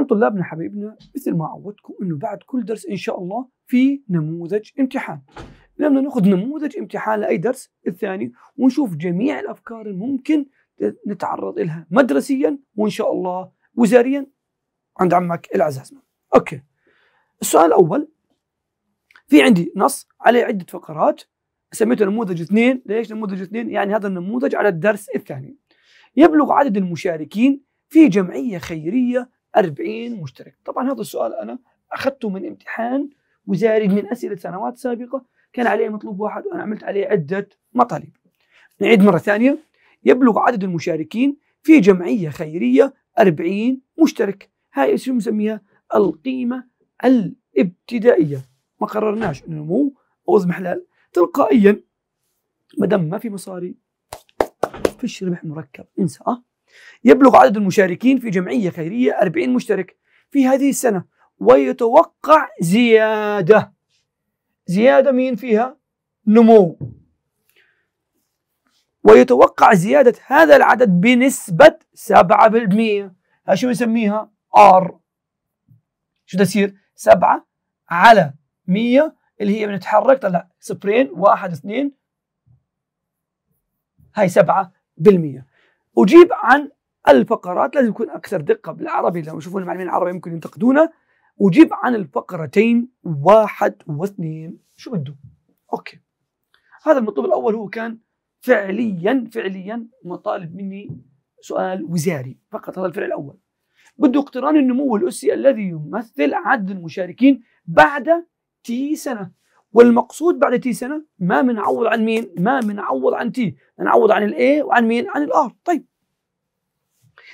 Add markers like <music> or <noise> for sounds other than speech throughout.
كان طلابنا حبيبنا مثل ما عودتكم انه بعد كل درس ان شاء الله في نموذج امتحان بدنا ناخذ نموذج امتحان لاي درس الثاني ونشوف جميع الافكار الممكن نتعرض لها مدرسيا وان شاء الله وزاريا عند عمك العزاز اوكي السؤال الاول في عندي نص عليه عده فقرات سميته نموذج اثنين ليش نموذج اثنين يعني هذا النموذج على الدرس الثاني يبلغ عدد المشاركين في جمعيه خيريه 40 مشترك طبعا هذا السؤال أنا أخذته من امتحان وزاري من أسئلة سنوات سابقة كان عليه مطلوب واحد وأنا عملت عليه عدة مطالب نعيد مرة ثانية يبلغ عدد المشاركين في جمعية خيرية 40 مشترك هاي شو نسميها القيمة الابتدائية ما قررناش انه مو او اضمحلال تلقائيا ما دام ما في مصاري فيش ربح مركب انسى أه؟ يبلغ عدد المشاركين في جمعية خيرية 40 مشترك في هذه السنة ويتوقع زيادة زيادة مين فيها؟ نمو ويتوقع زيادة هذا العدد بنسبة 7% هذا شو نسميها؟ R شو تصير؟ 7 على 100 اللي هي بنتحرك طلع صفرين واحد اثنين هاي 7% اجيب عن الفقرات لازم يكون اكثر دقه بالعربي لو يشوفون المعلمين العربي يمكن ينتقدونه اجيب عن الفقرتين واحد واثنين شو بده؟ اوكي هذا المطلوب الاول هو كان فعليا فعليا مطالب مني سؤال وزاري فقط هذا الفعل الاول بده اقتران النمو الاسي الذي يمثل عدد المشاركين بعد تي سنه والمقصود بعد تي سنه ما بنعوض عن مين؟ ما بنعوض عن تي، بنعوض عن الاي وعن مين؟ عن الار، طيب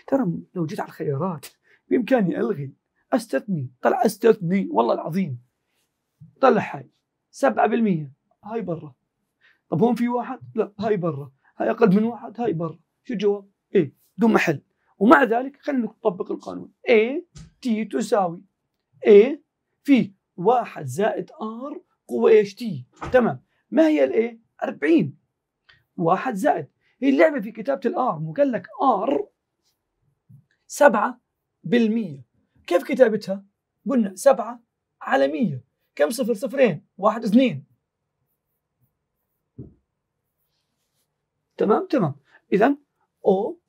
ترى لو جيت على الخيارات بامكاني الغي استثني طلع استثني والله العظيم طلع هاي 7% هاي برا طب هون في واحد؟ لا هاي برا، هاي اقل من واحد هاي برا، شو الجواب؟ ايه بدون محل ومع ذلك خلينا نطبق القانون اي تي تساوي اي في واحد زائد ار قوة ايش تي تمام ما هي الاي 40 واحد زائد هي اللعبة في كتابة الار وقال لك ار 7 بالمية كيف كتابتها؟ قلنا 7 على 100 كم صفر صفرين واحد اثنين تمام تمام اذا او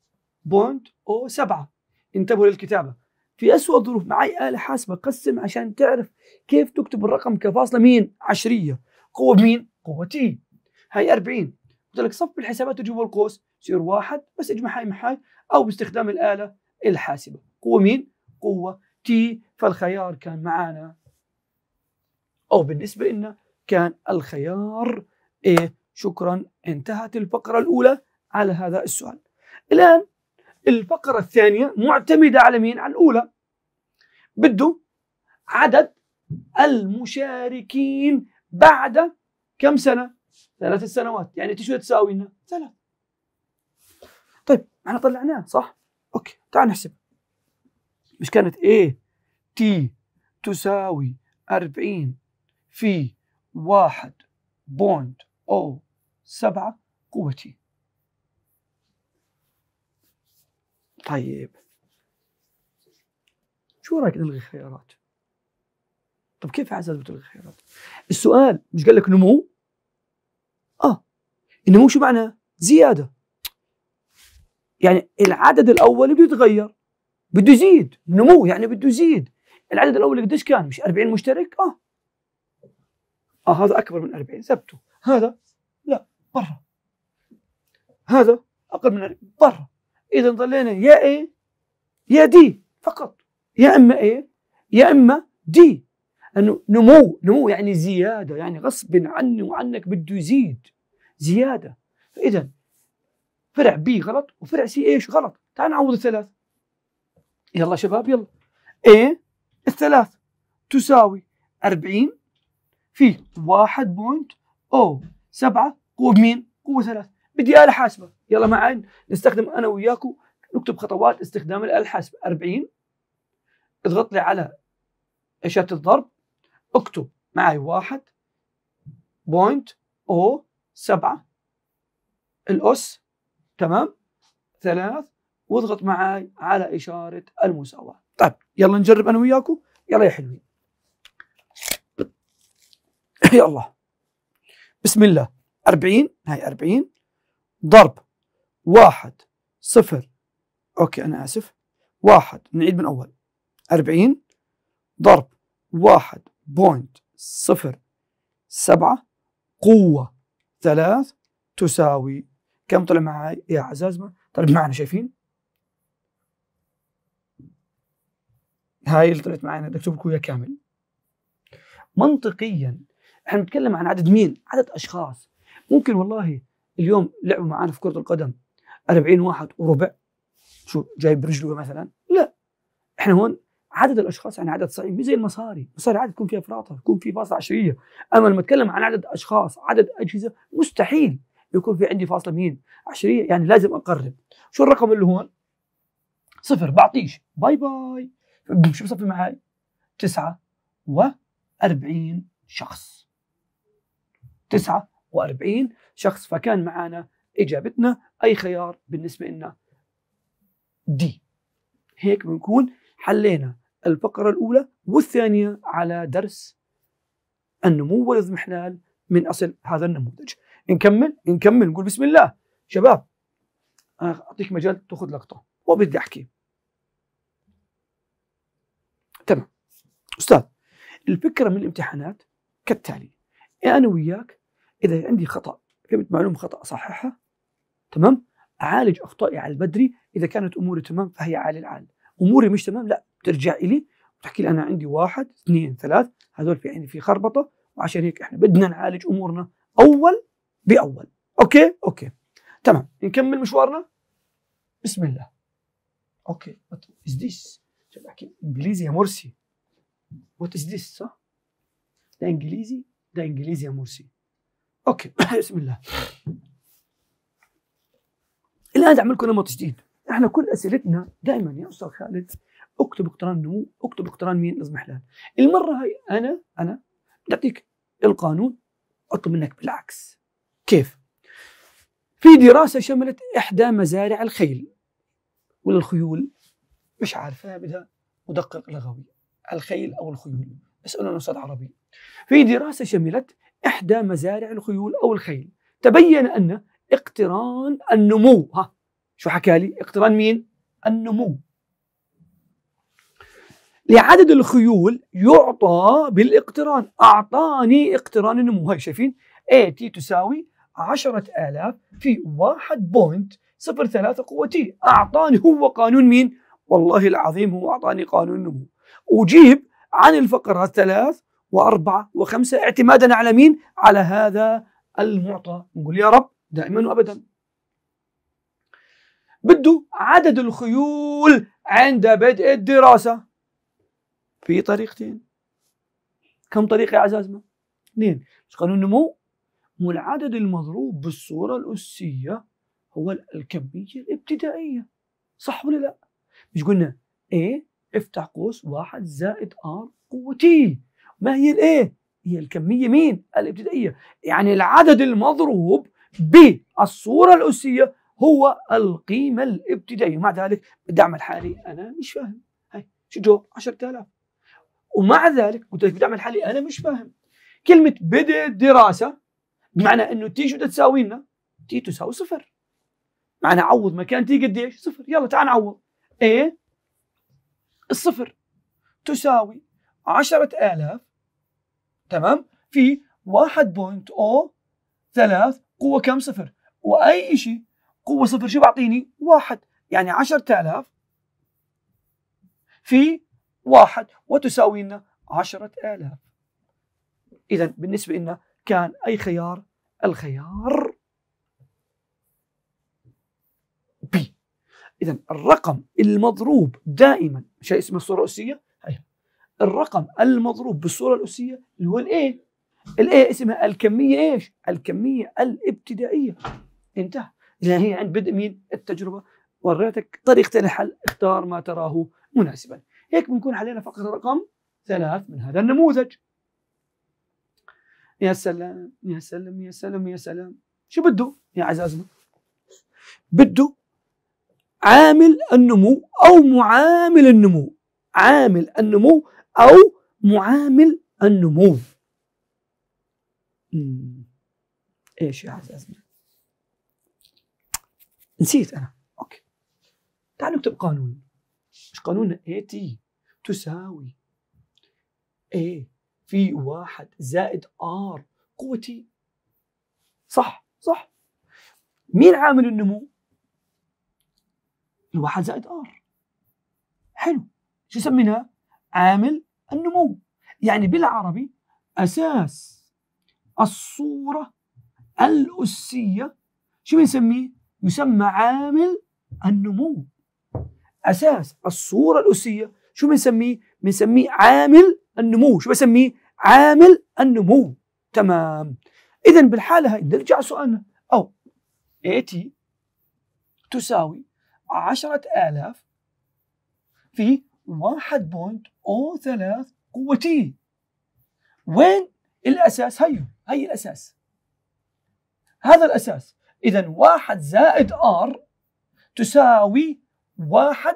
بوينت او سبعة انتبهوا للكتابة في أسوأ ظروف معي آلة حاسبة قسم عشان تعرف كيف تكتب الرقم كفاصلة مين عشرية قوة مين قوة تي هاي 40 قلت لك صف بالحسابات وجوا القوس يصير واحد بس اجمع هاي مع أو باستخدام الآلة الحاسبة قوة مين قوة تي فالخيار كان معانا أو بالنسبة لنا كان الخيار إيه شكرا انتهت الفقرة الأولى على هذا السؤال الآن الفقرة الثانية معتمدة على مين؟ على الأولى بده عدد المشاركين بعد كم سنة؟ ثلاث سنوات يعني شو تساوي لنا؟ ثلاث طيب احنا طلعناه صح؟ اوكي تعال نحسب مش كانت A T تساوي 40 في 1.07 قوة T طيب شو رايك نلغي الخيارات؟ طب كيف اعزز بتلغي الخيارات؟ السؤال مش قال لك نمو؟ اه النمو شو معناه؟ زياده يعني العدد الاول بده يتغير بده يزيد نمو يعني بده يزيد العدد الاول قديش كان؟ مش 40 مشترك؟ اه اه هذا اكبر من 40 ثبته هذا لا برا هذا اقل من 40 برا اذا ضلينا يا A إيه؟ يا دي فقط يا اما A إيه؟ يا اما دي انه نمو نمو يعني زياده يعني غصب عني وعنك بده يزيد زياده فاذا فرع بي غلط وفرع سي ايش غلط تعال نعوض الثلاث يلا شباب يلا A الثلاث تساوي 40 في 1.0 قوة بمين؟ قوة ثلاث بدي آلة حاسبة يلا معا نستخدم انا وياكم نكتب خطوات استخدام الحاسب 40 اضغط لي على اشاره الضرب اكتب معي واحد بوينت او سبعة الاس تمام ثلاث واضغط معي على اشاره المساواه طيب يلا نجرب انا وياكم يلا يا حلوين يلا بسم الله 40 هاي 40 ضرب واحد صفر أوكي أنا آسف واحد نعيد من أول أربعين ضرب واحد بوينت صفر سبعة قوة ثلاث تساوي كم طلع معي يا عزازنا طلع معنا شايفين هاي اللي طلعت معنا بدي اكتب لكم اياها كامل منطقيا احنا بنتكلم عن عدد مين عدد اشخاص ممكن والله اليوم لعبوا معنا في كرة القدم 40 واحد وربع شو جايب برجله مثلا لا احنا هون عدد الاشخاص يعني عدد صحيح مش زي المصاري المصاري عادي يكون فيها افراطه يكون في فاصله عشريه اما لما اتكلم عن عدد اشخاص عدد اجهزه مستحيل يكون في عندي فاصله مين عشريه يعني لازم اقرب شو الرقم اللي هون صفر بعطيش باي باي شو بصفي معي تسعة وأربعين شخص تسعة وأربعين شخص فكان معنا اجابتنا اي خيار بالنسبه لنا دي هيك بنكون حلينا الفقره الاولى والثانيه على درس النمو والاضمحلال من اصل هذا النموذج نكمل نكمل نقول بسم الله شباب انا اعطيك مجال تاخذ لقطه وبدي احكي تمام استاذ الفكره من الامتحانات كالتالي انا وياك اذا عندي خطا كلمه معلومه خطا صححها تمام اعالج اخطائي على البدري اذا كانت اموري تمام فهي على العال اموري مش تمام لا بترجع الي وتحكي لي انا عندي واحد اثنين ثلاث هذول في عندي في خربطه وعشان هيك احنا بدنا نعالج امورنا اول باول اوكي اوكي تمام نكمل مشوارنا بسم الله اوكي وات از ذيس احكي انجليزي يا مرسي وات از ذيس صح ده انجليزي ده انجليزي يا مرسي اوكي <coughs> بسم الله الان اعمل لكم نمط جديد احنا كل اسئلتنا دائما يا استاذ خالد اكتب اقتران نمو اكتب اقتران مين نظم احلال المره هاي انا انا بدي اعطيك القانون اطلب منك بالعكس كيف في دراسه شملت احدى مزارع الخيل ولا الخيول مش عارف انا بدها مدقق لغوي الخيل او الخيول اسالنا استاذ عربي في دراسه شملت احدى مزارع الخيول او الخيل تبين ان اقتران النمو ها شو حكى لي اقتران مين النمو لعدد الخيول يعطى بالاقتران أعطاني اقتران النمو هاي شايفين اي تي تساوي 10000 في 1.03 قوة تي أعطاني هو قانون مين والله العظيم هو أعطاني قانون النمو أجيب عن الفقرات ثلاث وأربعة وخمسة اعتمادا على مين على هذا المعطى نقول يا رب دائما وابدا بده عدد الخيول عند بدء الدراسة في طريقتين كم طريقة يا عزازنا؟ اثنين بس قانون النمو هو العدد المضروب بالصورة الأسية هو الكمية الابتدائية صح ولا لا؟ مش قلنا A افتح قوس 1 زائد R قوة T ما هي الايه؟ A؟ هي الكمية مين؟ الابتدائية يعني العدد المضروب بالصورة الأسية هو القيمة الابتدائية مع ذلك الدعم الحالي أنا مش فاهم هاي شو جو 10000 ومع ذلك قلت لك الدعم الحالي أنا مش فاهم كلمة بدء الدراسة بمعنى أنه تي شو بدها تساوي لنا؟ تي تساوي صفر معنى عوض مكان تي قديش؟ صفر يلا تعال نعوض ايه الصفر تساوي 10000 تمام في 1.0 ثلاث قوة كم صفر وأي شيء قوة صفر شو بعطيني واحد يعني عشرة آلاف في واحد وتساوي لنا عشرة آلاف إذا بالنسبة لنا كان أي خيار الخيار بي إذا الرقم المضروب دائما شيء اسمه الصورة الأسية هي الرقم المضروب بالصورة الأسية اللي هو الإيه الايه اسمها الكميه ايش؟ الكميه الابتدائيه انتهى لان هي عند بدء مين؟ التجربه وريتك طريقتين الحل اختار ما تراه مناسبا هيك بنكون حلينا فقط رقم ثلاث من هذا النموذج يا سلام يا سلام يا سلام يا سلام شو بده يا عزازنا بده عامل النمو او معامل النمو عامل النمو او معامل النمو مم. ايش يا عزازنا نسيت انا اوكي تعال نكتب قانون مش قانون اي تي تساوي اي في واحد زائد ار قوة تي صح صح مين عامل النمو؟ الواحد زائد ار حلو شو سميناه؟ عامل النمو يعني بالعربي اساس الصورة الأسية شو بنسميه؟ يسمى عامل النمو أساس الصورة الأسية شو بنسميه؟ بنسميه عامل النمو شو بسميه؟ عامل النمو تمام إذا بالحالة هاي نرجع سؤالنا أو AT تساوي 10000 في 1.03 قوة T وين الأساس هيو هي الأساس هذا الأساس إذا واحد زائد آر تساوي واحد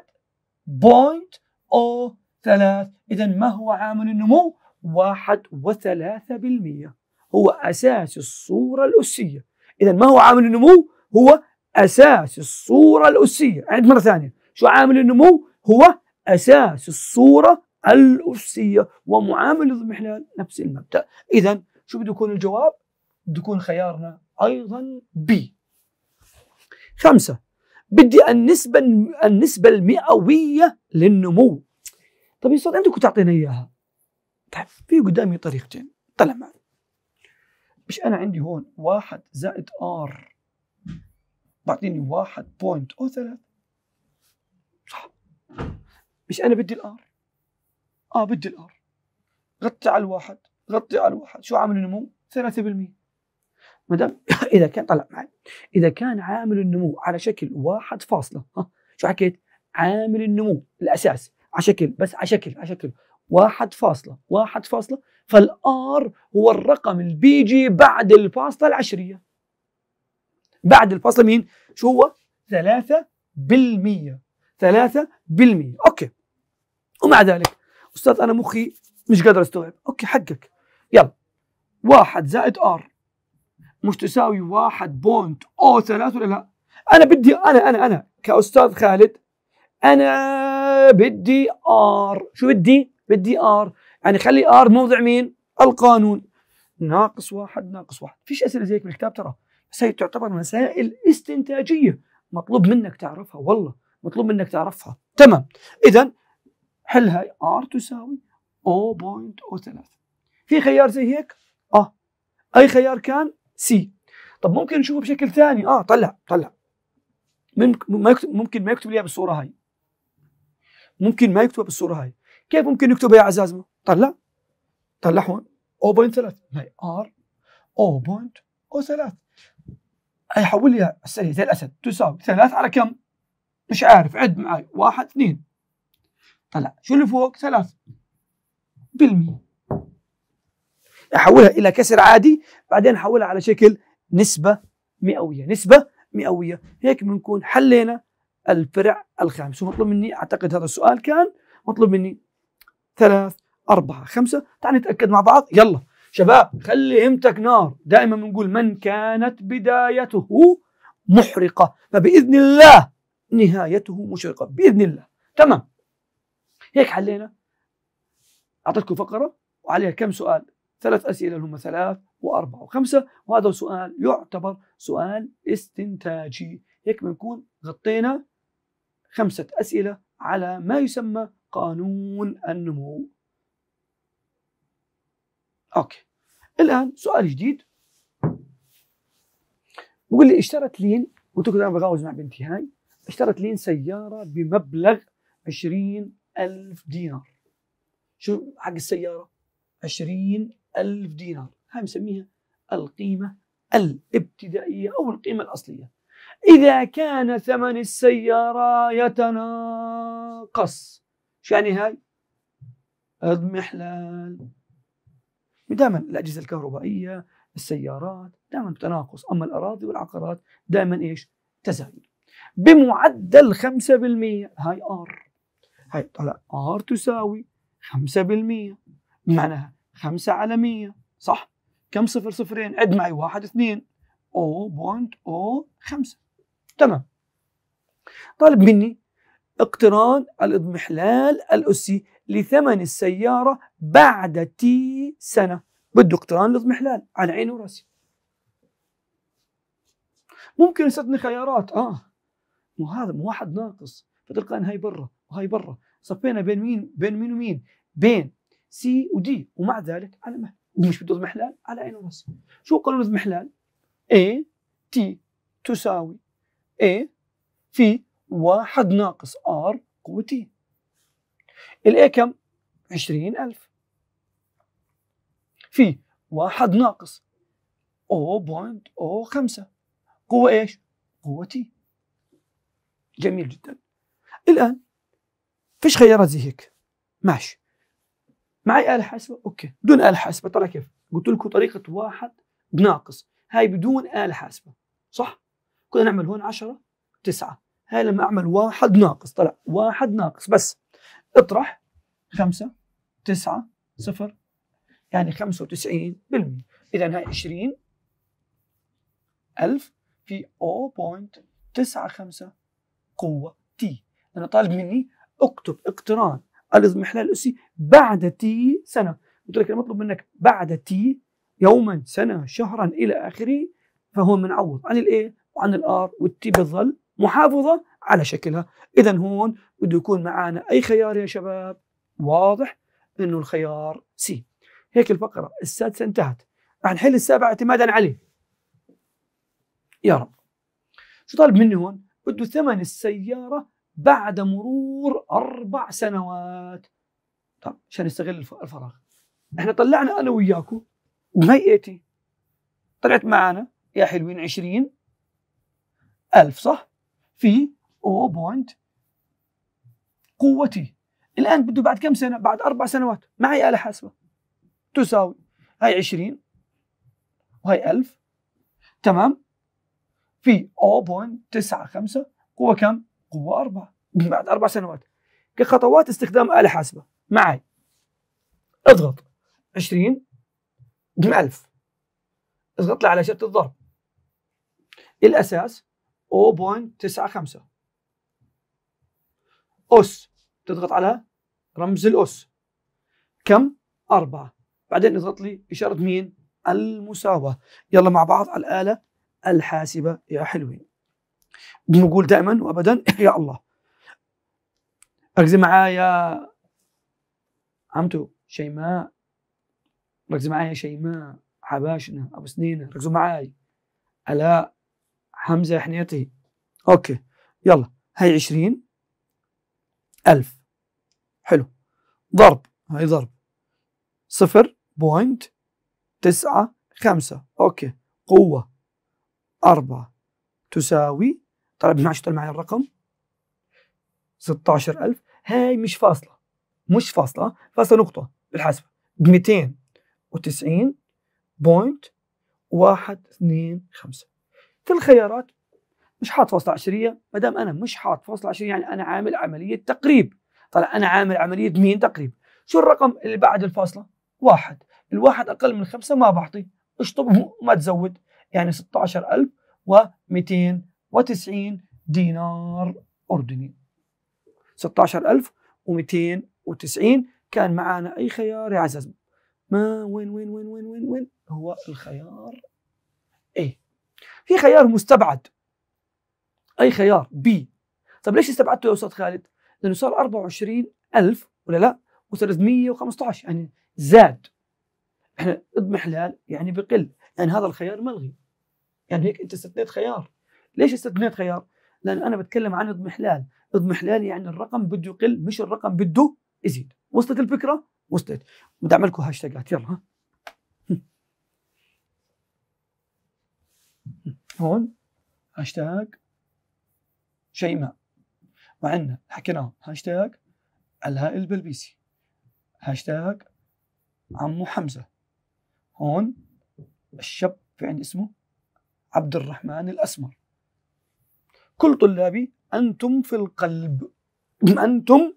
بوينت أو ثلاث إذا ما هو عامل النمو؟ واحد وثلاثة بالمية هو أساس الصورة الأسية إذا ما هو عامل النمو؟ هو أساس الصورة الأسية عند مرة ثانية شو عامل النمو؟ هو أساس الصورة الأسية ومعامل الاضمحلال نفس المبدأ إذا شو بده يكون الجواب؟ بده يكون خيارنا أيضا بي خمسة بدي النسبة النسبة المئوية للنمو طيب يا أنت كنت تعطينا إياها طيب في قدامي طريقتين طلع معي مش أنا عندي هون واحد زائد آر بعطيني واحد بوينت أو ثلاث صح مش أنا بدي الآر آه بدي الآر غطي على الواحد غطي على الواحد شو عامل النمو؟ 3% ما دام <coughs> اذا كان طلع معي اذا كان عامل النمو على شكل واحد فاصله ها شو حكيت؟ عامل النمو الاساس على شكل بس على شكل على شكل واحد فاصلة واحد فاصلة فالآر هو الرقم اللي بيجي بعد الفاصلة العشرية بعد الفاصلة مين؟ شو هو؟ ثلاثة بالمية ثلاثة بالمية أوكي ومع ذلك أستاذ أنا مخي مش قادر استوعب اوكي حقك يلا واحد زائد ار مش تساوي واحد بونت او ثلاثة ولا لا انا بدي انا انا انا كاستاذ خالد انا بدي ار شو بدي بدي ار يعني خلي ار موضع مين القانون ناقص واحد ناقص واحد فيش اسئله زيك بالكتاب ترى بس هي تعتبر مسائل استنتاجيه مطلوب منك تعرفها والله مطلوب منك تعرفها تمام اذا حلها ار تساوي 0.03 في خيار زي هيك اه اي خيار كان سي طب ممكن نشوفه بشكل ثاني اه طلع طلع ممكن ما يكتب لي بالصوره هاي ممكن ما يكتبها بالصوره هاي كيف ممكن نكتبها يا عزازمه طلع طلع هون 0.3 هي ار 0.03 هيحول لي زي الاسد تساوي 3 على كم؟ مش عارف عد معي 1 2 طلع شو اللي فوق؟ 3 بالمية احولها الى كسر عادي بعدين احولها على شكل نسبه مئويه نسبه مئويه هيك بنكون حلينا الفرع الخامس ومطلوب مني اعتقد هذا السؤال كان مطلوب مني ثلاث أربعة خمسة تعال نتأكد مع بعض يلا شباب خلي همتك نار دائما بنقول من كانت بدايته محرقة فبإذن الله نهايته مشرقة بإذن الله تمام هيك حلينا اعطيتكم فقره وعليها كم سؤال ثلاث اسئله اللي هم ثلاث واربعه وخمسه وهذا سؤال يعتبر سؤال استنتاجي هيك بنكون غطينا خمسه اسئله على ما يسمى قانون النمو اوكي الان سؤال جديد بقول لي اشترت لين قلت لكم انا بغاوز مع بنتي هاي اشترت لين سياره بمبلغ 20000 دينار شو حق السيارة 20 ألف دينار هاي نسميها القيمة الابتدائية أو القيمة الأصلية إذا كان ثمن السيارة يتناقص شو يعني هاي اضمحلال دائما الأجهزة الكهربائية السيارات دائما تناقص أما الأراضي والعقارات دائما إيش تزايد بمعدل 5% هاي ار هاي طلع ار تساوي خمسة بالمية نعم. معناها خمسة على مية صح كم صفر صفرين عد معي واحد اثنين أو بوينت أو خمسة تمام طالب مني اقتران الاضمحلال الأسي لثمن السيارة بعد تي سنة بده اقتران الاضمحلال على عيني وراسي ممكن يستني خيارات اه مو هذا مو واحد ناقص فتلقى ان هاي برا وهاي برا صفينا بين مين بين مين ومين بين سي ودي ومع ذلك على مهل ومش بده اضمحلال على عين وراسي شو قانون الاضمحلال اي تي تساوي اي في واحد ناقص ار قوة تي الاي كم؟ 20000 في واحد ناقص او او بوينت خمسة قوة ايش؟ قوة تي جميل جدا الآن فيش خيارات زي هيك ماشي معي آلة حاسبة أوكي بدون آلة حاسبة ترى كيف قلت لكم طريقة واحد بناقص هاي بدون آلة حاسبة صح كنا نعمل هون عشرة تسعة هاي لما أعمل واحد ناقص طلع واحد ناقص بس اطرح خمسة تسعة صفر يعني 95 بالمية إذا هاي 20 ألف في 0.95 قوة تي أنا طالب مني اكتب اقتران الاضمحلال الاسي بعد تي سنه قلت لك المطلوب منك بعد تي يوما سنه شهرا الى اخره فهو منعوض عن الايه وعن الار والتي بتظل محافظه على شكلها اذا هون بده يكون معانا اي خيار يا شباب واضح انه الخيار سي هيك الفقره السادسه انتهت رح نحل السابعه اعتمادا عليه يا رب شو طالب مني هون بده ثمن السياره بعد مرور اربع سنوات طب عشان نستغل الفراغ احنا طلعنا انا وياكم وهيئتي طلعت معانا يا حلوين 20 ألف صح في 0. قوتي الآن بده بعد كم سنة بعد أربع سنوات معي آلة حاسبة تساوي هاي 20 وهي 1000 تمام في 0.95 قوة كم قوة أربعة بعد أربع سنوات كخطوات استخدام آلة حاسبة معي اضغط 20 ألف اضغط لي على شرط الضرب الأساس 0.95 أس تضغط على رمز الأس كم؟ أربعة بعدين اضغط لي إشارة مين؟ المساواة يلا مع بعض على الآلة الحاسبة يا حلوين بنقول دائما وابدا يا الله ركزي معايا عمتو شيماء ركزي معايا شيماء حباشنا ابو سنينه ركزوا معاي الاء حمزه حنيتي اوكي يلا هي عشرين ألف حلو ضرب هاي ضرب صفر بوينت تسعة خمسة أوكي قوة أربعة تساوي طلب ما اشتغل معي الرقم 16000 هاي مش فاصلة مش فاصلة فاصلة نقطة بالحاسبة 290 بوينت واحد في الخيارات مش حاط فاصلة عشرية ما دام أنا مش حاط فاصلة عشرية يعني أنا عامل عملية تقريب طلع أنا عامل عملية مين تقريب شو الرقم اللي بعد الفاصلة واحد الواحد أقل من خمسة ما بعطي اشطب وما تزود يعني 16200 190 دينار أردني 16290 كان معنا أي خيار يا عزيز ما وين وين وين وين وين وين هو الخيار A في خيار مستبعد أي خيار B طب ليش استبعدته يا أستاذ خالد؟ لأنه صار 24000 ولا لا؟ و315 يعني زاد احنا اضمحلال يعني بقل يعني هذا الخيار ملغي يعني هيك انت استثنيت خيار ليش استثنيت خيار؟ لأن أنا بتكلم عن اضمحلال اضمحلال يعني الرقم بده يقل مش الرقم بده يزيد وصلت الفكرة؟ وصلت بدي أعمل لكم هاشتاجات يلا ها هون هاشتاج شيء ما وعندنا حكيناهم هاشتاج علاء البلبيسي هاشتاج عمو حمزة هون الشاب في عندي اسمه عبد الرحمن الأسمر كل طلابي انتم في القلب انتم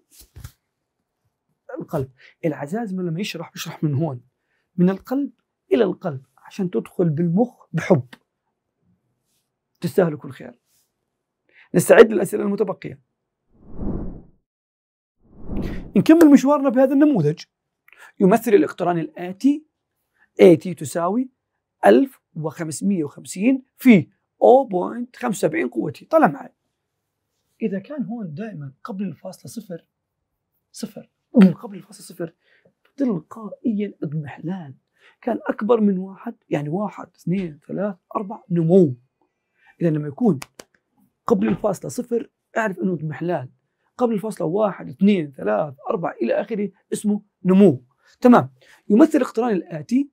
القلب العزاز من لما يشرح بيشرح من هون من القلب الى القلب عشان تدخل بالمخ بحب تستاهلوا كل خير نستعد للاسئله المتبقيه نكمل مشوارنا بهذا النموذج يمثل الاقتران الاتي تي تساوي 1550 في 0.75 قوتي طلع معي اذا كان هون دائما قبل الفاصله صفر صفر قبل الفاصله صفر تلقائيا اضمحلال كان اكبر من واحد يعني واحد اثنين ثلاث اربع نمو اذا لما يكون قبل الفاصله صفر اعرف انه اضمحلال قبل الفاصله واحد اثنين ثلاث اربع الى اخره اسمه نمو تمام يمثل الاقتران الاتي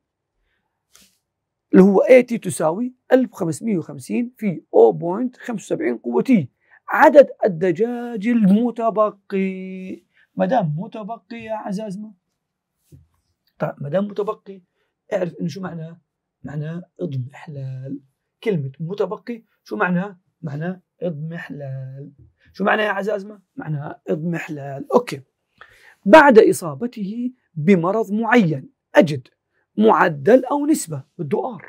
اللي هو اي تي تساوي 1550 في 0.75 قوة تي عدد الدجاج المتبقي ما دام متبقي يا عزازنا طيب ما دام متبقي اعرف انه شو معناه؟ معناه اضمحلال كلمة متبقي شو معناه؟ معناه اضمحلال شو معناه يا عزازمة؟ معناه اضمحلال اوكي بعد إصابته بمرض معين أجد معدل او نسبه بده ار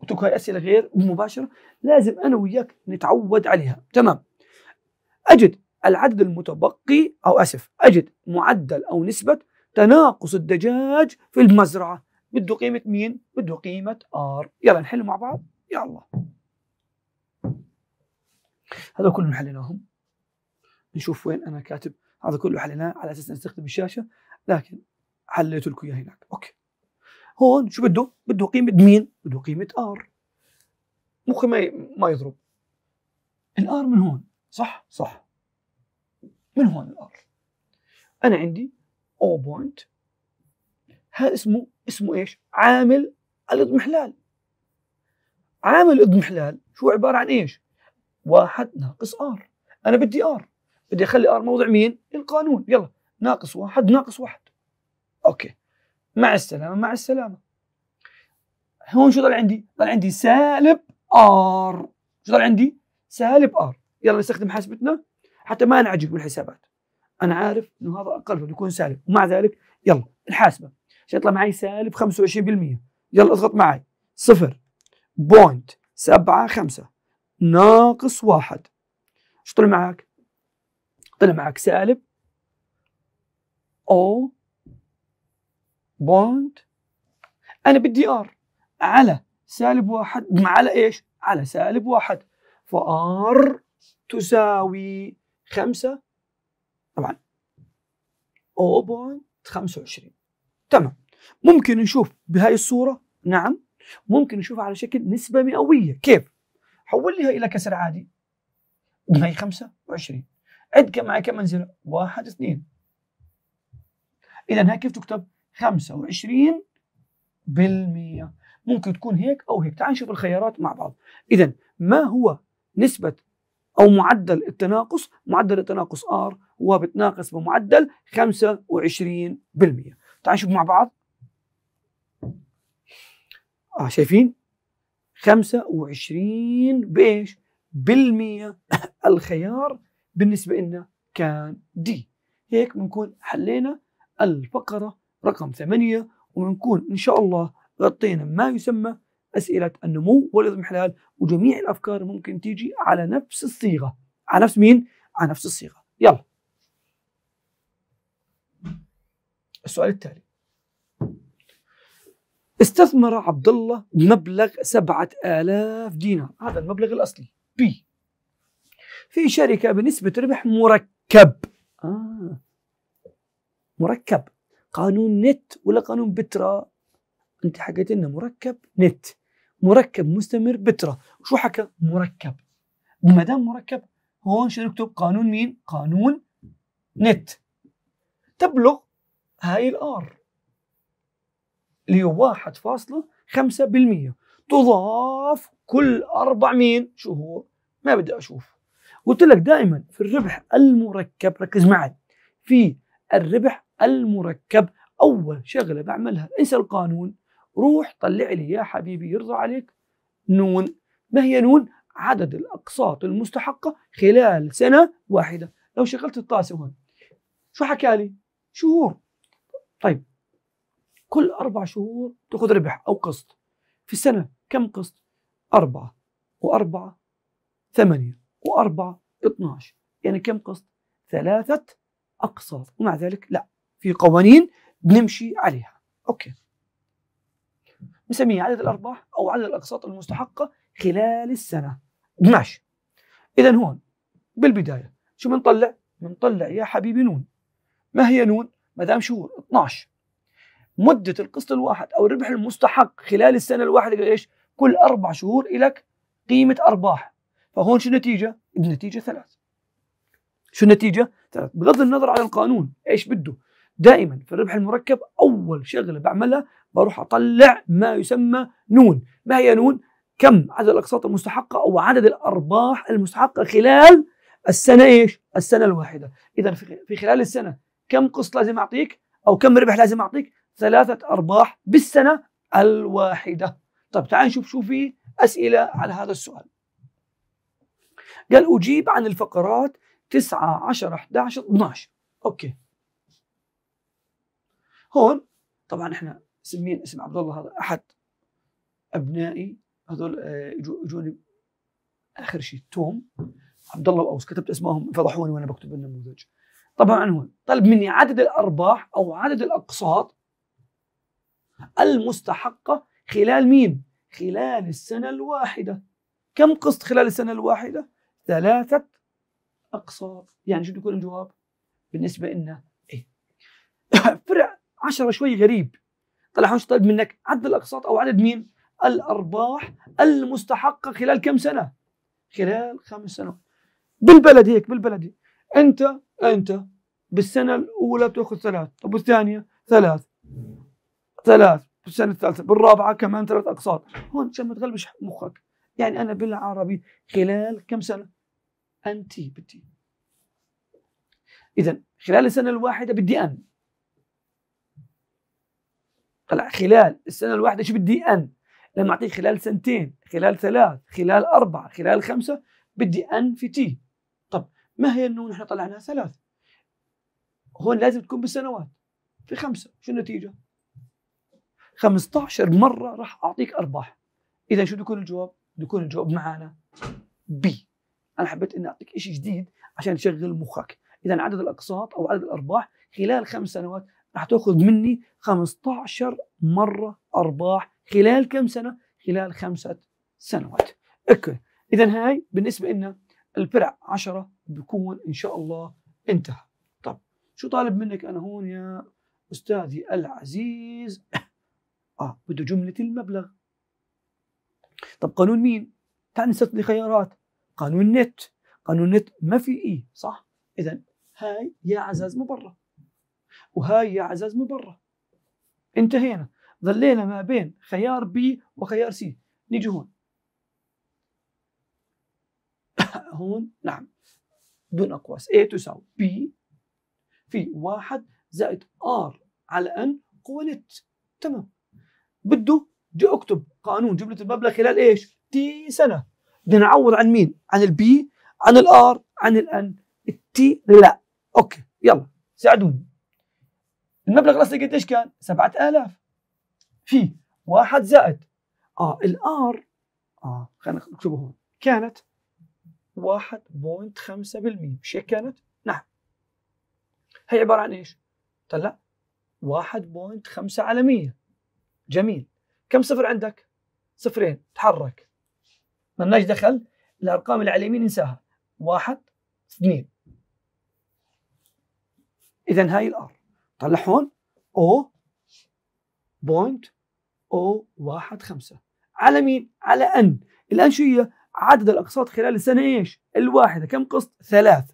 قلت هاي اسئله غير مباشره لازم انا وياك نتعود عليها تمام اجد العدد المتبقي او اسف اجد معدل او نسبه تناقص الدجاج في المزرعه بده قيمه مين بده قيمه ار يلا نحل مع بعض يلا هذا كلهم حليناهم نشوف وين انا كاتب هذا كله حليناه على اساس نستخدم الشاشه لكن حليت لكم اياه هناك اوكي هون شو بده؟ بده قيمه مين؟ بده قيمه ار مخي ما ما يضرب الار من هون صح؟ صح من هون الار انا عندي او بوينت هذا اسمه اسمه ايش؟ عامل الاضمحلال عامل الاضمحلال شو عباره عن ايش؟ واحد ناقص ار انا بدي ار بدي اخلي ار موضع مين؟ القانون يلا ناقص واحد ناقص واحد اوكي مع السلامه مع السلامه هون شو طلع عندي؟ طلع عندي سالب ار شو طلع عندي؟ سالب ار يلا نستخدم حاسبتنا حتى ما نعجب بالحسابات انا عارف انه هذا اقل فبيكون سالب ومع ذلك يلا الحاسبه عشان يطلع معي سالب 25% يلا اضغط معي صفر بوينت سبعة خمسة ناقص واحد شو طلع معك؟ طلع معك سالب أو بوند انا بدي ار على سالب واحد على ايش؟ على سالب واحد فار تساوي خمسة طبعا او بوند 25 تمام ممكن نشوف بهاي الصورة نعم ممكن نشوفها على شكل نسبة مئوية كيف؟ حول لي إلى كسر عادي هي 25 عد معي كم منزلة؟ واحد اثنين إذا هاي كيف تكتب؟ 25% ممكن تكون هيك او هيك تعال نشوف الخيارات مع بعض اذا ما هو نسبه او معدل التناقص معدل التناقص ار هو بتناقص بمعدل 25% تعال نشوف مع بعض اه شايفين 25 بايش بالمية <coughs> الخيار بالنسبة لنا كان دي هيك بنكون حلينا الفقرة رقم ثمانية ونكون إن شاء الله غطينا ما يسمى أسئلة النمو والإضمحلال وجميع الأفكار ممكن تيجي على نفس الصيغة على نفس مين؟ على نفس الصيغة يلا السؤال التالي استثمر عبد الله مبلغ سبعة آلاف دينار هذا المبلغ الأصلي بي في شركة بنسبة ربح مركب آه. مركب قانون نت ولا قانون بترا انت حكيت لنا مركب نت مركب مستمر بترا شو حكى مركب ما دام مركب هون شو نكتب قانون مين قانون نت تبلغ هاي الار اللي هو واحد فاصلة خمسة بالمية تضاف كل أربع مين شهور ما بدي أشوف قلت لك دائما في الربح المركب ركز معي في الربح المركب اول شغله بعملها انسى القانون روح طلع لي يا حبيبي يرضى عليك نون ما هي نون عدد الاقساط المستحقه خلال سنه واحده لو شغلت الطاسه هون شو حكى لي شهور طيب كل اربع شهور تاخذ ربح او قسط في السنه كم قسط أربعة وأربعة ثمانية وأربعة 12 يعني كم قسط ثلاثة أقساط ومع ذلك لا في قوانين بنمشي عليها اوكي بنسميه عدد الارباح او عدد الاقساط المستحقه خلال السنه ماشي اذا هون بالبدايه شو بنطلع بنطلع يا حبيبي نون ما هي نون ما دام شهور 12 مدة القسط الواحد أو الربح المستحق خلال السنة الواحدة إيش؟ كل أربع شهور إلك قيمة أرباح فهون شو النتيجة؟ النتيجة ثلاث شو النتيجة؟ ثلاث بغض النظر عن القانون إيش بده؟ دائما في الربح المركب اول شغله بعملها بروح اطلع ما يسمى نون ما هي نون كم عدد الاقساط المستحقه او عدد الارباح المستحقه خلال السنه ايش السنه الواحده اذا في خلال السنه كم قسط لازم اعطيك او كم ربح لازم اعطيك ثلاثه ارباح بالسنه الواحده طب تعال نشوف شو في اسئله على هذا السؤال قال اجيب عن الفقرات 9 10 11 12 اوكي هون طبعا احنا سمين اسم عبد الله هذا احد ابنائي هذول اجوني آه، اخر شيء توم عبد الله واوس كتبت اسمائهم فضحوني وانا بكتب النموذج طبعا هون طلب مني عدد الارباح او عدد الاقساط المستحقه خلال مين؟ خلال السنه الواحده كم قسط خلال السنه الواحده؟ ثلاثه اقساط يعني شو يكون الجواب؟ بالنسبه لنا ايه <laughs> فرع 10 شوي غريب طلع حوش طلب منك عد الاقساط او عدد مين الارباح المستحقه خلال كم سنه خلال خمس سنوات بالبلد هيك بالبلد انت انت بالسنه الاولى بتاخذ ثلاث طب والثانيه ثلاث ثلاث بالسنه الثالثه بالرابعه كمان ثلاث اقساط هون عشان ما تغلبش مخك يعني انا بالعربي خلال كم سنه انت بدي اذا خلال السنه الواحده بدي ان طلع خلال السنه الواحده شو بدي ان لما اعطيك خلال سنتين خلال ثلاث خلال اربع خلال خمسه بدي ان في تي طب ما هي النون احنا طلعناها ثلاث هون لازم تكون بالسنوات في خمسه شو النتيجه 15 مره راح اعطيك ارباح اذا شو بيكون الجواب بيكون الجواب معانا بي انا حبيت اني اعطيك شيء جديد عشان تشغل مخك اذا عدد الاقساط او عدد الارباح خلال خمس سنوات راح تاخذ مني 15 مره ارباح خلال كم سنه؟ خلال خمسه سنوات. اوكي اذا هاي بالنسبه لنا الفرع 10 بكون ان شاء الله انتهى. طب شو طالب منك انا هون يا استاذي العزيز؟ <coughs> اه بده جمله المبلغ. طب قانون مين؟ تعال نسيت لي خيارات قانون نت قانون نت ما في اي صح؟ اذا هاي يا عزاز مبرر وهاي يا عزاز من برا انتهينا ظلينا ما بين خيار بي وخيار سي نيجي هون <coughs> هون نعم دون أقواس اي تساوي بي في واحد زائد ار على ان قوة نت تمام بده جي أكتب قانون جملة المبلغ خلال إيش تي سنة بدنا نعوض عن مين عن البي عن الآر عن الأن التي لا أوكي يلا ساعدوني المبلغ الاصلي قديش كان 7000 في واحد زائد اه الار اه خلينا نكتبه هون كانت 1.5% مش هيك كانت؟ نعم هي عباره عن ايش؟ طلع 1.5 على 100 جميل كم صفر عندك؟ صفرين تحرك مالناش دخل الارقام اللي على اليمين انساها واحد اثنين اذا هاي الار طلع هون او بوينت او واحد خمسة على مين؟ على ان الان شو هي؟ عدد الاقساط خلال السنة ايش؟ الواحدة كم قسط؟ ثلاث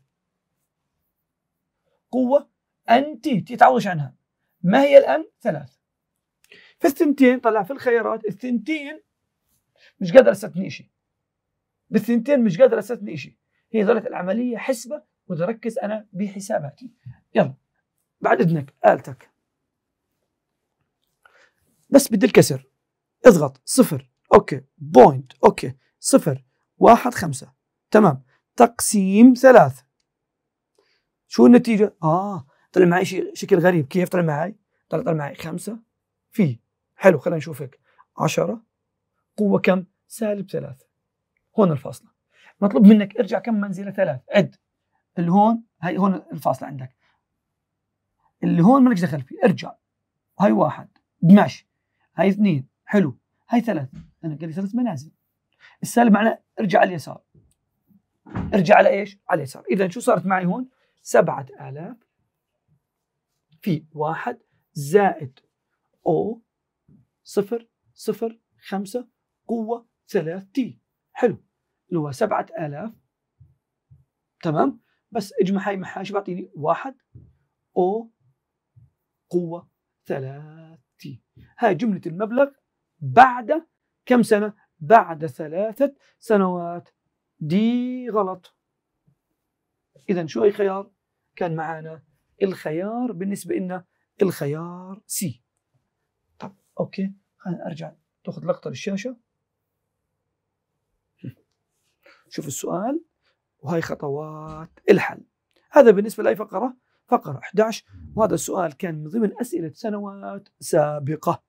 قوة ان تي تي تعوضش عنها ما هي الان؟ ثلاث في الثنتين طلع في الخيارات الثنتين مش قادر استثني شيء بالثنتين مش قادر استثني شيء هي ظلت العملية حسبة وتركز انا بحساباتي يلا بعد اذنك آلتك بس بدي الكسر اضغط صفر اوكي بوينت اوكي صفر واحد خمسة تمام تقسيم ثلاث شو النتيجة؟ اه طلع معي شيء شكل غريب كيف طلع معي؟ طلع طلع معي خمسة في حلو خلينا نشوف هيك 10 قوة كم؟ سالب ثلاثة هون الفاصلة مطلوب منك ارجع كم منزلة ثلاث عد الهون هي هون الفاصلة عندك اللي هون مالكش دخل فيه ارجع هاي واحد ماشي هاي اثنين حلو هاي ثلاث انا قال لي ثلاث منازل السالب معنا ارجع على اليسار ارجع على ايش؟ على اليسار اذا شو صارت معي هون؟ سبعة آلاف في واحد زائد او صفر صفر خمسة قوة ثلاث تي حلو اللي هو سبعة آلاف تمام بس اجمع هاي محاش شو بعطيني؟ واحد او قوة 30 هاي جملة المبلغ بعد كم سنة؟ بعد ثلاثة سنوات دي غلط إذا شو أي خيار؟ كان معانا الخيار بالنسبة لنا الخيار سي طب أوكي خلينا أرجع تاخذ لقطة للشاشة شوف السؤال وهي خطوات الحل هذا بالنسبة لأي فقرة فقرة 11 وهذا السؤال كان من ضمن أسئلة سنوات سابقة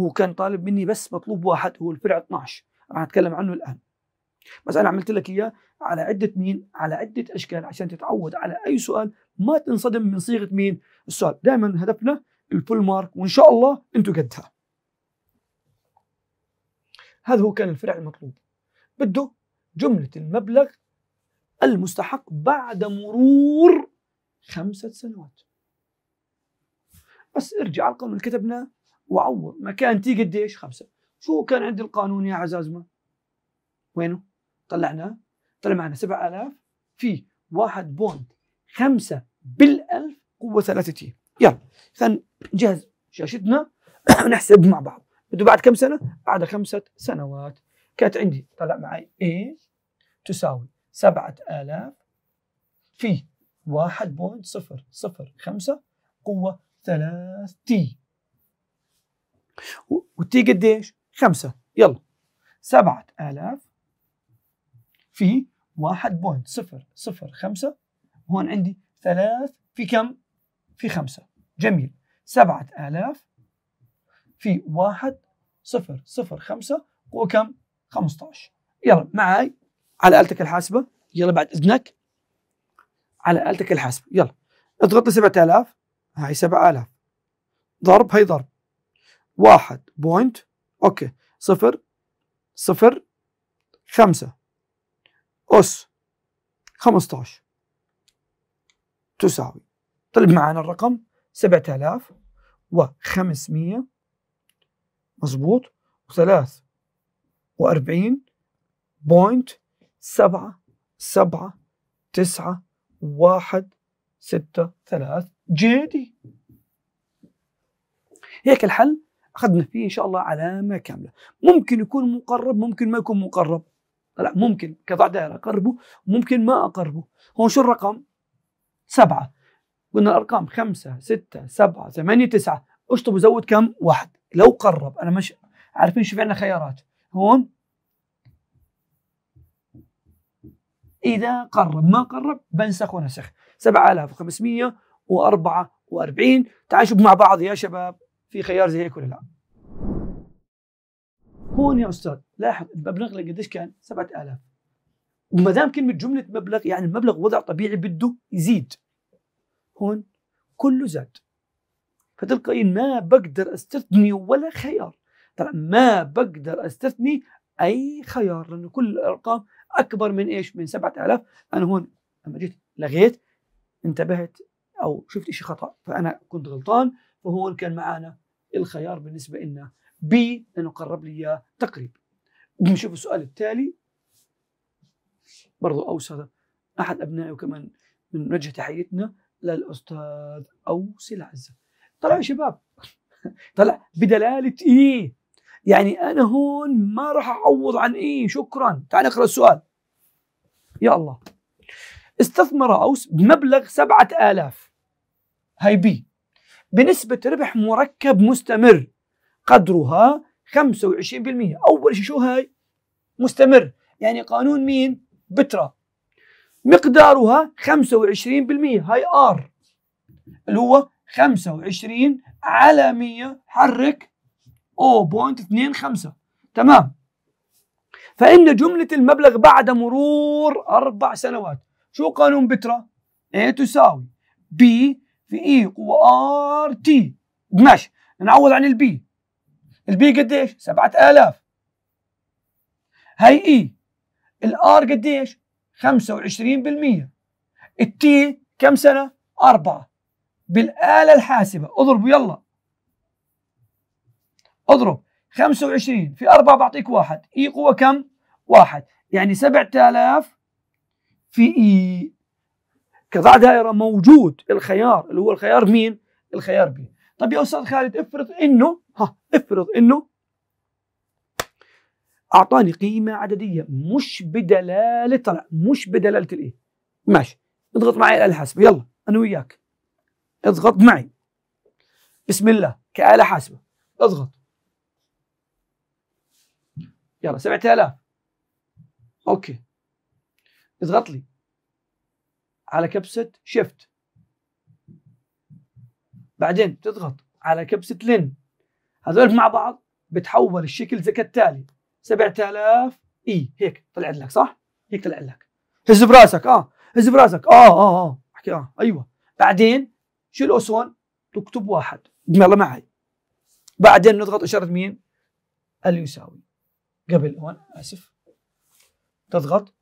هو كان طالب مني بس مطلوب واحد هو الفرع 12 راح أتكلم عنه الآن بس أنا عملت لك إياه على عدة مين على عدة أشكال عشان تتعود على أي سؤال ما تنصدم من صيغة مين السؤال دائما هدفنا الفول مارك وإن شاء الله أنتوا قدها هذا هو كان الفرع المطلوب بده جملة المبلغ المستحق بعد مرور خمسة سنوات بس ارجع على القانون اللي كتبناه وعوض مكانتي قديش خمسة شو كان عند القانون يا عزازمة وينه طلعناه طلع معنا 7000 في واحد بوند خمسة بالألف قوة ثلاثة تي يلا خلينا نجهز شاشتنا <clears throat> ونحسب مع بعض بده بعد كم سنة؟ بعد خمسة سنوات كانت عندي طلع معي A تساوي 7000 في 1.005 قوة 3 تي والتي قديش؟ 5 يلا 7000 في 1.005 هون عندي 3 في كم؟ في 5 جميل 7000 في 1.005 قوة كم؟ 15 يلا معي على آلتك الحاسبة يلا بعد إذنك على آلتك الحاسبة يلا اضغط لي 7000 هاي 7000 ضرب هاي ضرب واحد بوينت اوكي صفر صفر خمسة أس 15 تساوي طلب معنا الرقم 7500 مضبوط وثلاث وأربعين بوينت سبعة سبعة تسعة واحد ستة ثلاث جي دي هيك الحل أخذنا فيه إن شاء الله علامة كاملة ممكن يكون مقرب ممكن ما يكون مقرب لا ممكن قطع دائرة أقربه ممكن ما أقربه هون شو الرقم سبعة قلنا الأرقام خمسة ستة سبعة ثمانية تسعة أشطب وزود كم واحد لو قرب أنا مش عارفين شو في عندنا خيارات هون إذا قرب ما قرب بنسخ ونسخ 7544 تعالوا مع بعض يا شباب في خيار زي هيك ولا لا هون يا أستاذ لاحظ المبلغ قديش كان 7000 وما دام كلمة جملة مبلغ يعني المبلغ وضع طبيعي بده يزيد هون كله زاد فتلقائيا ما بقدر استثني ولا خيار طبعا ما بقدر استثني اي خيار لانه كل الارقام اكبر من ايش من 7000 انا هون لما جيت لغيت انتبهت او شفت شيء خطا فانا كنت غلطان فهون كان معنا الخيار بالنسبه لنا بي لانه قرب لي اياه تقريب بنشوف السؤال التالي برضو اوصى احد ابنائي وكمان بنوجه تحيتنا للاستاذ اوسي العزه طلع يا شباب <laughs> طلع بدلاله ايه يعني انا هون ما راح اعوض عن ايه شكرا تعال اقرا السؤال يا الله استثمر أوس بمبلغ سبعة آلاف هاي بي بنسبة ربح مركب مستمر قدرها 25% أول شيء شو هاي مستمر يعني قانون مين بترا مقدارها 25% هاي ار اللي هو 25 على 100 حرك 0.25 تمام فإن جملة المبلغ بعد مرور أربع سنوات شو قانون بترا؟ A إيه تساوي B في E قوة R T ماشي نعوض عن البي البي قديش؟ 7000 هي E الآر قديش؟ 25% التي كم سنة؟ أربعة بالآلة الحاسبة اضربوا يلا اضرب 25 في 4 بعطيك واحد اي e قوة كم؟ واحد يعني 7000 في اي قطاع دائرة موجود الخيار اللي هو الخيار مين؟ الخيار بي طب يا استاذ خالد افرض انه ها افرض انه اعطاني قيمة عددية مش بدلالة طلع مش بدلالة الاي e. ماشي اضغط معي الآلة الحاسبه يلا انا وياك اضغط معي بسم الله كآلة حاسبة اضغط يلا 7000 اوكي اضغط لي على كبسه شيفت بعدين تضغط على كبسه لين هذول مع بعض بتحول الشكل زي كالتالي 7000 اي هيك طلع لك صح؟ هيك طلع لك هز براسك اه هز براسك اه اه اه احكي اه ايوه بعدين شو اوسون تكتب واحد يلا معي بعدين نضغط اشاره مين؟ اليساوي قبل وانا اسف تضغط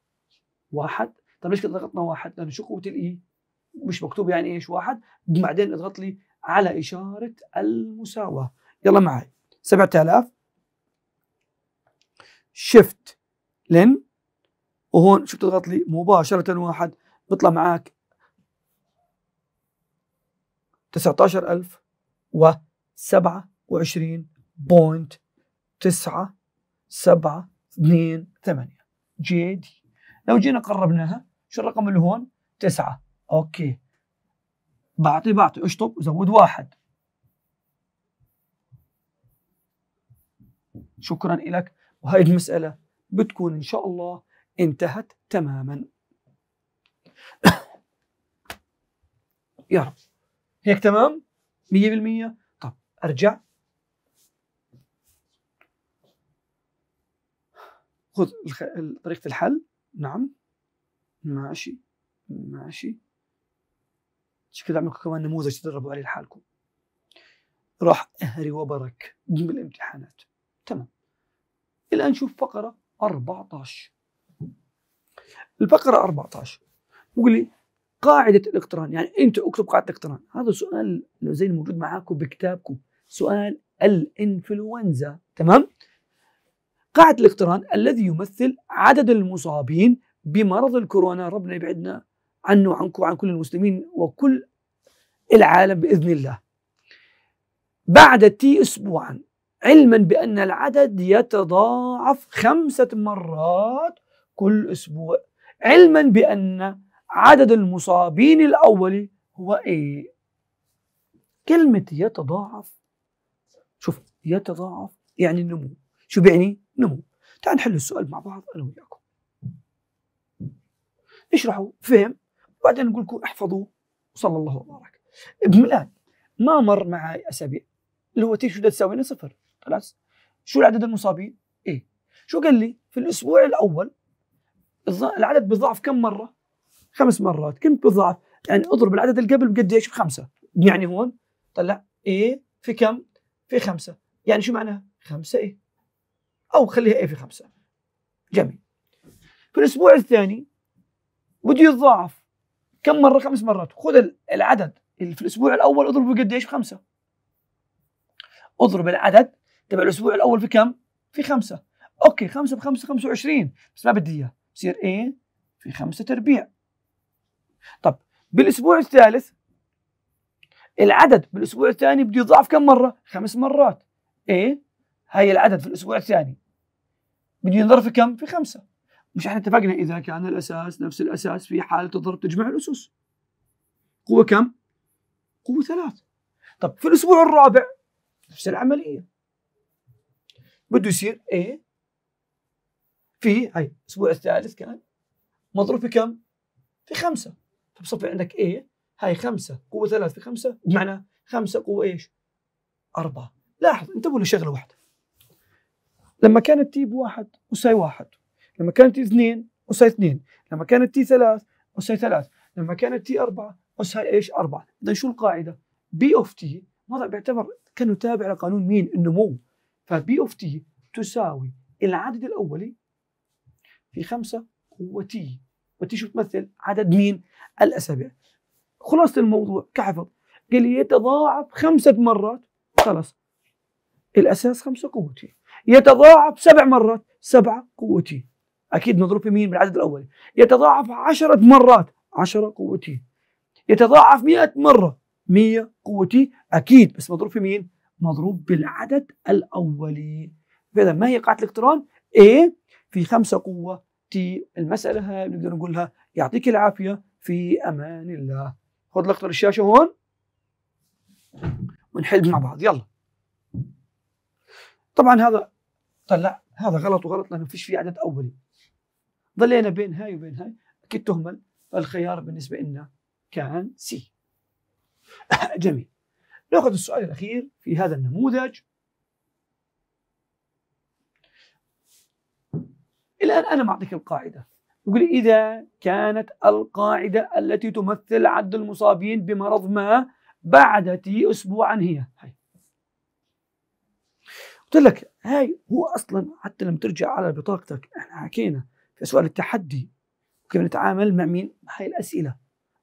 واحد طب ليش ضغطنا واحد؟ لانه شو قوه الاي؟ مش مكتوب يعني ايش واحد بعدين اضغط لي على اشاره المساواه يلا معي 7000 شيفت لن وهون شو بتضغط لي مباشره واحد بيطلع معك 19000 و 27.9 سبعة اثنين ثمانية جي دي لو جينا قربناها شو الرقم اللي هون تسعة أوكي بعطي بعطي اشطب وزود واحد شكرا لك وهي المسألة بتكون إن شاء الله انتهت تماما <coughs> يا رب هيك تمام 100% طب أرجع خذ طريقة الحل نعم ماشي ماشي كذا اعمل كمان نموذج تدربوا عليه لحالكم راح اهري وبرك من الامتحانات تمام الان شوف فقره 14 الفقره 14 يقول لي قاعده الاقتران يعني انت اكتب قاعده الاقتران هذا سؤال زي الموجود معاكم بكتابكم سؤال الانفلونزا تمام قاعة الاقتران الذي يمثل عدد المصابين بمرض الكورونا ربنا يبعدنا عنه وعنكم وعن كل المسلمين وكل العالم بإذن الله بعد تي أسبوعا علما بأن العدد يتضاعف خمسة مرات كل أسبوع علما بأن عدد المصابين الأولي هو إيه كلمة يتضاعف شوف يتضاعف يعني النمو شو بيعني نمو تعال نحل السؤال مع بعض انا وياكم نشرحه فهم وبعدين نقول لكم احفظوا وصلى الله وبارك بملان ما مر معي اسابيع اللي هو تي شو تساوي لنا صفر خلاص شو العدد المصابين؟ ايه شو قال لي؟ في الاسبوع الاول العدد بضعف كم مره؟ خمس مرات كنت بضعف؟ يعني اضرب العدد اللي قبل بقديش؟ بخمسه يعني هون طلع ايه في كم؟ في خمسه يعني شو معناها؟ خمسه ايه او خليها اي في خمسه جميل في الاسبوع الثاني بده يتضاعف كم مره خمس مرات خذ العدد اللي في الاسبوع الاول اضربه قديش خمسة اضرب العدد تبع الاسبوع الاول في كم في خمسه اوكي خمسه بخمسه 25 بس ما بدي اياه بصير ايه في خمسه تربيع طب بالاسبوع الثالث العدد بالاسبوع الثاني بده يضاعف كم مره خمس مرات ايه هاي العدد في الاسبوع الثاني بده ينضرب في كم؟ في خمسه مش احنا اتفقنا اذا كان الاساس نفس الاساس في حاله الضرب تجمع الاسس قوه كم؟ قوه ثلاث طب في الاسبوع الرابع نفس العمليه بده يصير ايه في هاي الاسبوع الثالث كان مضروب في كم؟ في خمسه فبصفي عندك ايه هاي خمسة قوة ثلاث في خمسة بمعنى خمسة قوة ايش؟ أربعة لاحظ انتبهوا لشغلة واحدة لما كانت تي بواحد وساي واحد لما كانت تي اثنين وساي اثنين لما كانت تي ثلاث وساي ثلاث لما كانت تي أربعة وساي إيش أربعة إذا شو القاعدة بي أوف تي هذا بيعتبر كانه تابع لقانون مين النمو فبي أوف تي تساوي العدد الأولي في خمسة هو تي وتي شو بتمثل عدد مين الأسابيع خلاصة الموضوع كحفظ قال لي يتضاعف خمسة مرات خلاص الأساس خمسة قوة تي يتضاعف سبع مرات سبعة قوتي أكيد مضروب في مين بالعدد الأولي يتضاعف عشرة مرات عشرة قوتي يتضاعف مئة مرة مية قوتي أكيد بس مضروب في مين مضروب بالعدد الأولي فإذا ما هي قاعدة الاقتران A في خمسة قوة T المسألة هاي بنقدر نقولها يعطيك العافية في أمان الله خذ لقطة الشاشة هون ونحل مع بعض يلا طبعا هذا قال لا هذا غلط وغلط لانه ما فيش في عدد اولي ظلينا بين هاي وبين هاي اكيد تهمل الخيار بالنسبه لنا كان سي <laughs> جميل ناخذ السؤال الاخير في هذا النموذج الان انا معطيك القاعده يقول اذا كانت القاعده التي تمثل عدد المصابين بمرض ما بعد تي اسبوعا هي هي قلت لك هاي هو اصلا حتى لما ترجع على بطاقتك احنا حكينا في سؤال التحدي وكيف نتعامل مع مين؟ مع هاي الاسئله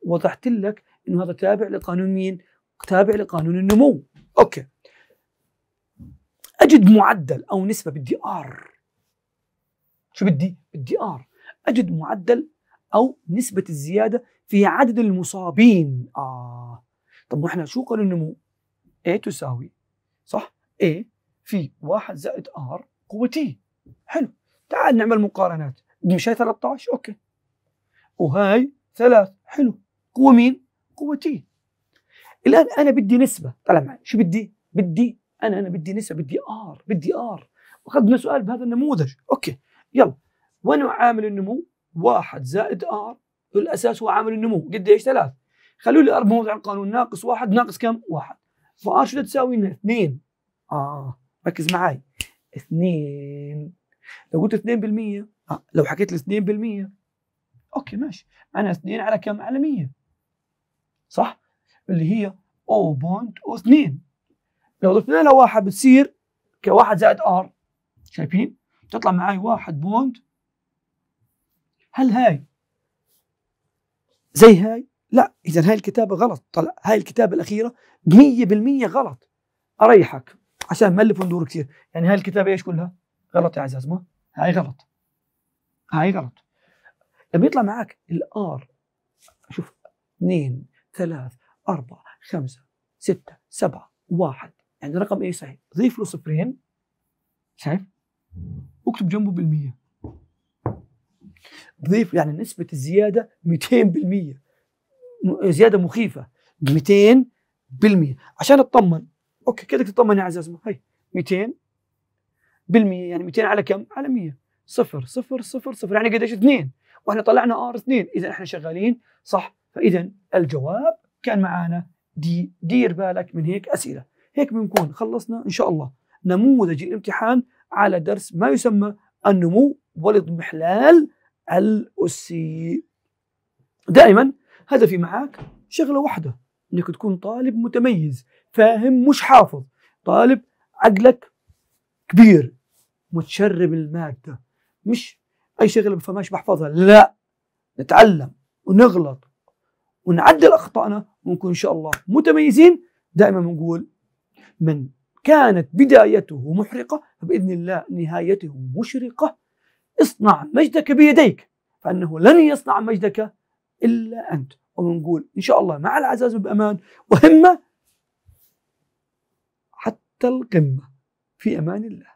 وضحت لك انه هذا تابع لقانون مين؟ تابع لقانون النمو اوكي اجد معدل او نسبه بالدي ار شو بدي؟ بدي ار اجد معدل او نسبه الزياده في عدد المصابين اه طب واحنا شو قانون النمو؟ ايه تساوي صح؟ ايه في 1 زائد ار قوة تي حلو تعال نعمل مقارنات مش هاي 13 اوكي وهاي 3 حلو قوة مين؟ قوة تي الان انا بدي نسبة طلع معي شو بدي؟ بدي انا انا بدي نسبة بدي ار بدي ار اخذنا سؤال بهذا النموذج اوكي يلا وين عامل النمو؟ 1 زائد ار الاساس هو عامل النمو قديش؟ 3 خلوا لي ار موضع القانون ناقص 1 ناقص كم؟ 1 فار شو تساوي لنا؟ 2 اه ركز معايا 2 لو قلت 2% آه. لو حكيت لي 2% اوكي ماشي انا 2 على كم على 100 صح اللي هي 0.02 لو ضفنا لها واحد بتصير ك1 زائد ار شايفين تطلع معي واحد بوند هل هاي زي هاي لا اذا هاي الكتابه غلط طلع هاي الكتابه الاخيره 100% غلط اريحك عشان ما ملفوا دور كثير يعني هاي الكتابه ايش كلها غلط يا عزاز ما هاي غلط هاي غلط لما يطلع معك الار شوف اثنين 3 أربعة خمسة ستة سبعة واحد يعني رقم ايه صحيح ضيف له صفرين شايف اكتب جنبه بالمية ضيف يعني نسبة الزيادة 200% زيادة مخيفة 200% عشان اطمن اوكي كذا تطمن يا عزيزنا هي 200 بالمية يعني 200 على كم؟ على 100 صفر صفر صفر صفر يعني قديش اثنين واحنا طلعنا ار اثنين اذا احنا شغالين صح فاذا الجواب كان معانا دي دير بالك من هيك اسئله هيك بنكون خلصنا ان شاء الله نموذج الامتحان على درس ما يسمى النمو والاضمحلال الاسي دائما هدفي معك شغله واحده انك تكون طالب متميز فاهم مش حافظ طالب عقلك كبير متشرب الماده مش اي شغله بفهمهاش بحفظها لا نتعلم ونغلط ونعدل اخطائنا ونكون ان شاء الله متميزين دائما بنقول من كانت بدايته محرقه فباذن الله نهايته مشرقه اصنع مجدك بيديك فانه لن يصنع مجدك الا انت ونقول ان شاء الله مع العزاز بامان وهمه حتى القمه في امان الله